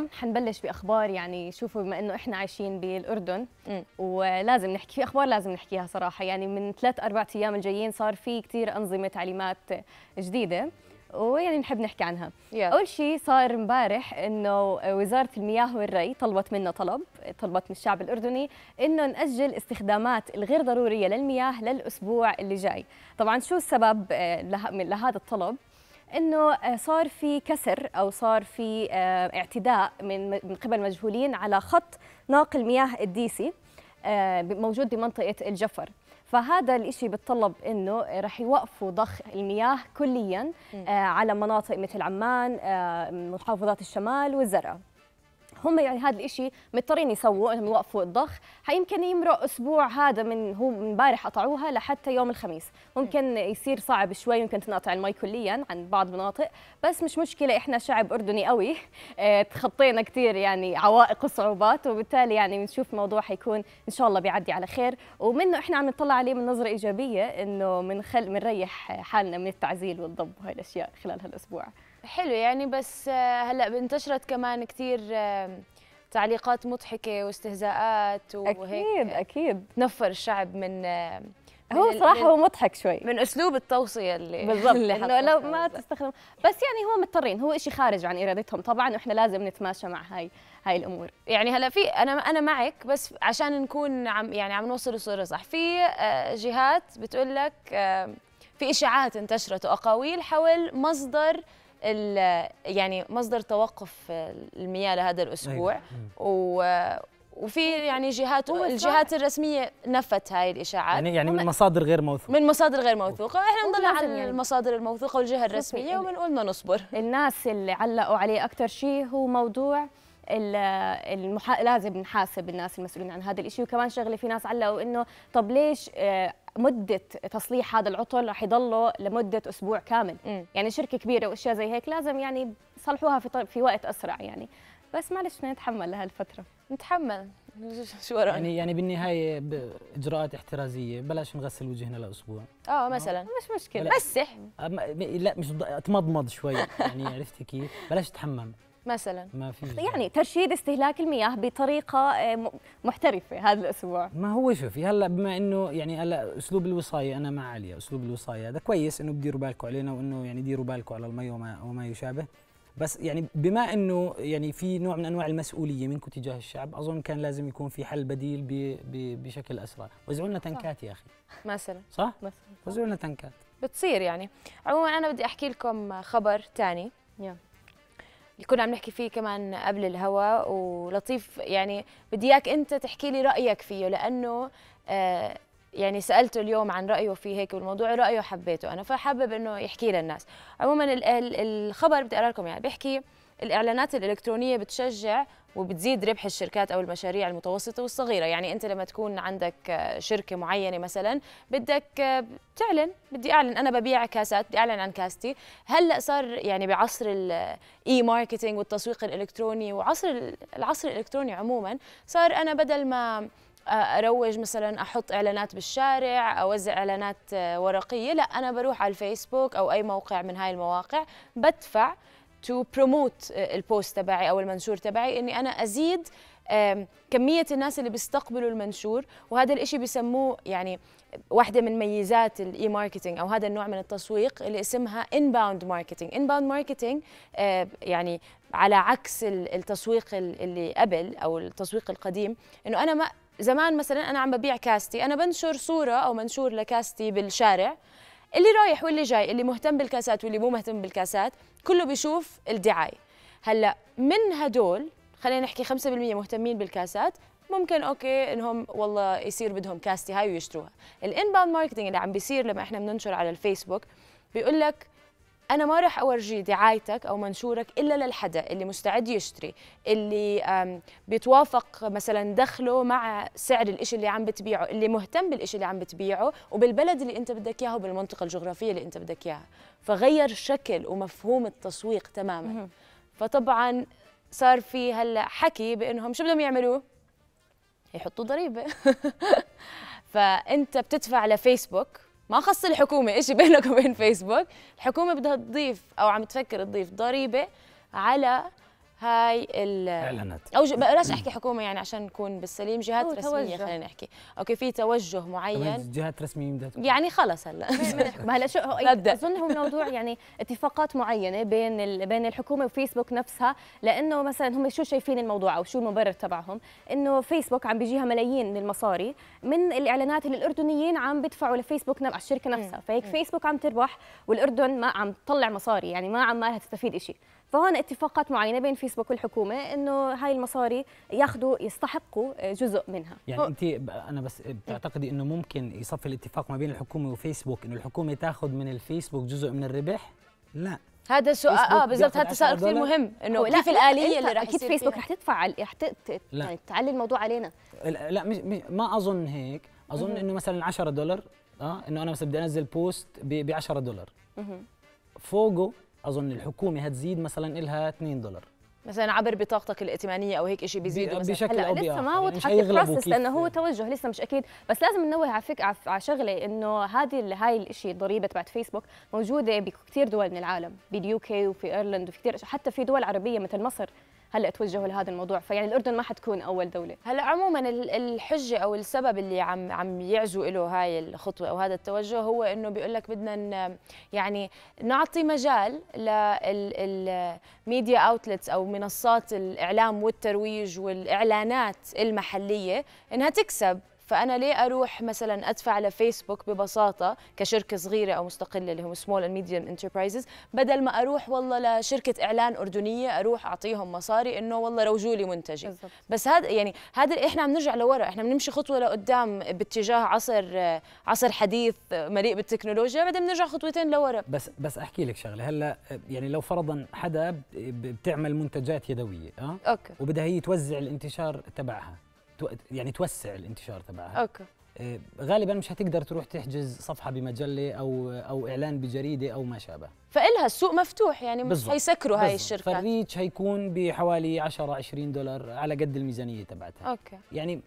اليوم حنبلش باخبار يعني شوفوا بما انه احنا عايشين بالاردن م. ولازم نحكي في اخبار لازم نحكيها صراحه يعني من ثلاث اربع ايام الجايين صار في كثير انظمه تعليمات جديده ويعني نحب نحكي عنها yeah. اول شيء صار امبارح انه وزاره المياه والري طلبت منا طلب طلبت من الشعب الاردني انه ناجل استخدامات الغير ضروريه للمياه للاسبوع اللي جاي طبعا شو السبب آه، لهذا الطلب انه آه، صار في كسر او صار في آه، اعتداء من من قبل مجهولين على خط ناقل مياه الديسي آه، موجود بمنطقه الجفر فهذا الإشي بتطلب انه رح يوقفوا ضخ المياه كليا على مناطق مثل عمان محافظات الشمال والزرع هم يعني هذا الشيء مضطرين يسووا انهم يوقفوا الضخ حيمكن يمرق اسبوع هذا من هو من امبارح قطعوها لحتى يوم الخميس ممكن يصير صعب شوي ممكن تنقطع المي كليا عن بعض المناطق بس مش مشكله احنا شعب اردني قوي اه تخطينا كثير يعني عوائق وصعوبات وبالتالي يعني بنشوف الموضوع حيكون ان شاء الله بيعدي على خير ومنه احنا عم نطلع عليه من نظره ايجابيه انه من من ريح حالنا من التعزيل والضب وهي الاشياء خلال هالاسبوع حلو يعني بس آه، هلا انتشرت كمان كثير آه، تعليقات مضحكه واستهزاءات وهيك اكيد آه، اكيد تنفر الشعب من هو صراحه هو مضحك شوي من اسلوب التوصيه اللي بالضبط اللي انه لو ما تستخدم بس يعني هو مضطرين هو شيء خارج عن ارادتهم طبعا واحنا لازم نتماشى مع هاي هاي الامور يعني هلا في انا انا معك بس عشان نكون عم يعني عم نوصل الصوره صح في جهات بتقول لك في اشاعات انتشرت واقاويل حول مصدر يعني مصدر توقف المياه لهذا الاسبوع أيوة. وفي يعني جهات الجهات الرسميه نفت هاي الاشاعات يعني يعني من مصادر غير موثوقه من مصادر غير موثوقه احنا بنضل على يعني. المصادر الموثوقه والجهه الرسميه وبنقول بدنا نصبر الناس اللي علقوا عليه اكثر شيء هو موضوع المحا... لازم نحاسب الناس المسؤولين عن هذا الشيء وكمان شغله في ناس علقوا انه طب ليش آه، مده تصليح هذا العطل رح يضله لمده اسبوع كامل م. يعني شركه كبيره واشياء زي هيك لازم يعني يصلحوها في طر... في وقت اسرع يعني بس معلش بدنا نتحمل لهالفتره نتحمل شو ورانا يعني يعني بالنهايه اجراءات احترازيه بلاش نغسل وجهنا لاسبوع اه نعم؟ مثلا مش مشكله مسح لا مش اتمضمض شوي يعني عرفتي كيف بلاش تحمم مثلا ما في يعني ترشيد استهلاك المياه بطريقه آه، محترفه هذا الاسبوع ما هو شوفي هلا بما انه يعني هلا اسلوب الوصايه انا مع عليا اسلوب الوصايه هذا كويس انه بديروا بالكم علينا وانه يعني ديروا بالكم على المي وما, وما يشابه بس يعني بما انه يعني في نوع من انواع المسؤوليه منكم تجاه الشعب اظن كان لازم يكون في حل بديل بي بي بشكل اسرع وزعوا لنا تنكات يا اخي مثلا صح مثلا وزعوا لنا تنكات بتصير يعني عموما انا بدي احكي لكم خبر ثاني yeah. اللي كنا عم نحكي فيه كمان قبل الهوا ولطيف يعني بدي اياك انت تحكي لي رايك فيه لانه آه يعني سالته اليوم عن رايه في هيك بالموضوع رايه حبيته انا فحابب انه يحكي للناس عموما الخبر بدي اقرا لكم يعني بيحكي الاعلانات الالكترونيه بتشجع وبتزيد ربح الشركات او المشاريع المتوسطه والصغيره يعني انت لما تكون عندك شركه معينه مثلا بدك تعلن بدي اعلن انا ببيع كاسات بدي اعلن عن كاستي هلا صار يعني بعصر الاي ماركتينج والتسويق الالكتروني وعصر العصر الالكتروني عموما صار انا بدل ما اروج مثلا احط اعلانات بالشارع اوزع اعلانات ورقيه لا انا بروح على الفيسبوك او اي موقع من هاي المواقع بدفع تو بروموت البوست تبعي او المنشور تبعي اني انا ازيد كمية الناس اللي بيستقبلوا المنشور وهذا الإشي بسموه يعني واحدة من ميزات الإي ماركتينج أو هذا النوع من التسويق اللي اسمها inbound marketing inbound marketing آه، يعني على عكس التسويق اللي قبل أو التسويق القديم إنه أنا ما زمان مثلا أنا عم ببيع كاستي أنا بنشر صورة أو منشور لكاستي بالشارع اللي رايح واللي جاي اللي مهتم بالكاسات واللي مو مهتم بالكاسات كله بيشوف الدعايه هلا من هدول خلينا نحكي 5% مهتمين بالكاسات ممكن اوكي انهم والله يصير بدهم كاستي هاي ويشتروها الانباوند ماركتينج اللي عم بيصير لما احنا بننشر على الفيسبوك بيقول لك انا ما راح اورجي دعايتك او منشورك الا للحدا اللي مستعد يشتري اللي بيتوافق مثلا دخله مع سعر الإشي اللي عم بتبيعه اللي مهتم بالإشي اللي عم بتبيعه وبالبلد اللي انت بدك اياه وبالمنطقه الجغرافيه اللي انت بدك اياها فغير شكل ومفهوم التسويق تماما فطبعا صار في هلا حكي بانهم شو بدهم يعملوا يحطوا ضريبه فانت بتدفع لفيسبوك ما خص الحكومه إشي بينك وبين فيسبوك الحكومه بدها تضيف او عم تفكر تضيف ضريبه على هاي الاعلانات او ج... بلاش احكي حكومه يعني عشان نكون بالسليم جهات رسميه خلينا نحكي اوكي في توجه معين جهات رسميه بدها يعني خلص هلا ما هلا شو هو اظن هو موضوع يعني اتفاقات معينه بين ال... بين الحكومه وفيسبوك نفسها لانه مثلا هم شو شايفين الموضوع او شو المبرر تبعهم انه فيسبوك عم بيجيها ملايين من المصاري من الاعلانات اللي الاردنيين عم بيدفعوا لفيسبوك على الشركه نفسها فهيك فيسبوك عم تربح والاردن ما عم تطلع مصاري يعني ما عمالها تستفيد شيء فهون اتفاقات معينه بين فيسبوك والحكومه انه هاي المصاري ياخذوا يستحقوا جزء منها يعني انت انا بس بتعتقدي انه ممكن يصفي الاتفاق ما بين الحكومه وفيسبوك انه الحكومه تاخذ من الفيسبوك جزء من الربح لا هذا السؤال اه بالضبط هذا سؤال كثير مهم انه كيف الاليه اللي راح اكيد فيسبوك رح تدفع رح يعني تعلي الموضوع علينا لا, لا مش ما اظن هيك اظن انه مثلا 10 دولار اه انه انا بس بدي انزل بوست ب 10 دولار فوقه اظن الحكومه هتزيد مثلا لها 2 دولار مثلا عبر بطاقتك الائتمانيه او هيك شيء بيزيدوا مثلا بشكل هلا لسه ما وضحت يعني البروسس لانه هو يعني. توجه لسه مش اكيد بس لازم ننوه على فكره على شغله انه هذه هاي الشيء الضريبه تبعت فيسبوك موجوده بكثير دول من العالم باليو كي وفي ايرلند وفي كثير حتى في دول عربيه مثل مصر هلا توجهوا لهذا الموضوع فيعني الاردن ما حتكون اول دوله هلا عموما الحجه او السبب اللي عم عم يعزو له هاي الخطوه او هذا التوجه هو انه بيقول لك بدنا يعني نعطي مجال للميديا اوتلتس او منصات الاعلام والترويج والاعلانات المحليه انها تكسب فانا ليه اروح مثلا ادفع لفيسبوك ببساطه كشركه صغيره او مستقله اللي هم سمول اند ميديوم انتربرايزز بدل ما اروح والله لشركه اعلان اردنيه اروح اعطيهم مصاري انه والله روجوا لي منتجي بالضبط. بس هذا يعني هذا احنا عم نرجع لورا احنا بنمشي خطوه لقدام باتجاه عصر عصر حديث مليء بالتكنولوجيا بعدين بنرجع خطوتين لورا بس بس احكي لك شغله هلا يعني لو فرضا حدا بتعمل منتجات يدويه اه اوكي وبدها هي توزع الانتشار تبعها يعني توسع الانتشار تبعها اوكي آه، غالبا مش هتقدر تروح تحجز صفحه بمجله او او اعلان بجريده او ما شابه فإلها السوق مفتوح يعني مش هيسكروا هاي الشركات فالريتش هيكون بحوالي 10 20 دولار على قد الميزانيه تبعتها اوكي يعني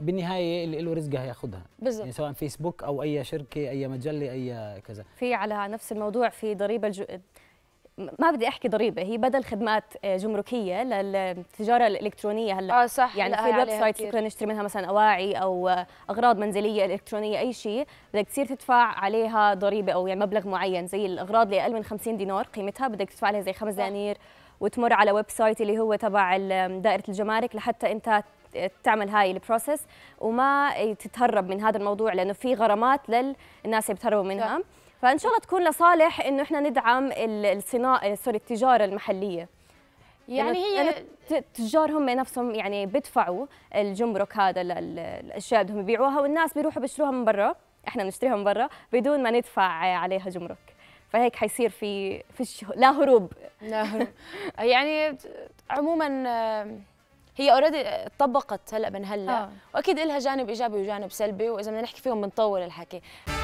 بالنهايه اللي له رزقه هياخذها بالظبط يعني سواء فيسبوك او اي شركه اي مجله اي كذا في على نفس الموضوع في ضريبه الج... ما بدي احكي ضريبه هي بدل خدمات آه، جمركيه للتجاره الالكترونيه هلا اه صح يعني في ويب سايت فينا نشتري منها مثلا اواعي او آه، اغراض منزليه الكترونيه اي شيء بدك تصير تدفع عليها ضريبه او يعني مبلغ معين زي الاغراض اللي اقل من 50 دينار قيمتها بدك تدفع عليها زي 5 دنانير وتمر على ويب سايت اللي هو تبع دائره الجمارك لحتى انت تعمل هاي البروسيس وما تتهرب من هذا الموضوع لانه في غرامات للناس اللي بتهربوا منها صح. فان شاء الله تكون لصالح انه احنا ندعم الصناعه سوري التجاره المحليه يعني هي التجار هم نفسهم يعني بيدفعوا الجمرك هذا الاشياء اللي يبيعوها والناس بيروحوا بيشتروها من برا احنا بنشتريها من برا بدون ما ندفع عليها جمرك فهيك حيصير في فيش لا هروب لا هروب يعني عموما هي اوريدي طبقت هلا من هلا آه. واكيد لها جانب ايجابي وجانب سلبي واذا بدنا نحكي فيهم بنطول الحكي